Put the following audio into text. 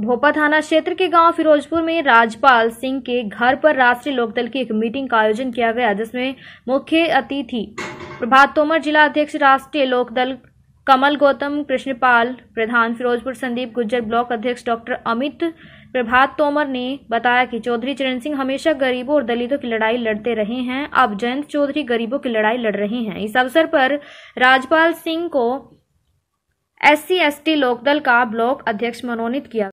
भोपा थाना क्षेत्र के गांव फिरोजपुर में राजपाल सिंह के घर पर राष्ट्रीय लोकदल की एक मीटिंग का आयोजन किया गया जिसमें मुख्य अतिथि प्रभात तोमर जिला अध्यक्ष राष्ट्रीय लोकदल कमल गौतम कृष्णपाल प्रधान फिरोजपुर संदीप गुज्जर ब्लॉक अध्यक्ष डॉक्टर अमित प्रभात तोमर ने बताया कि चौधरी चरण सिंह हमेशा गरीबों और दलितों की लड़ाई लड़ते रहे हैं अब जयंत चौधरी गरीबों की लड़ाई लड़ रहे हैं इस अवसर पर राजपाल सिंह को एस सी लोकदल का ब्लॉक अध्यक्ष मनोनीत किया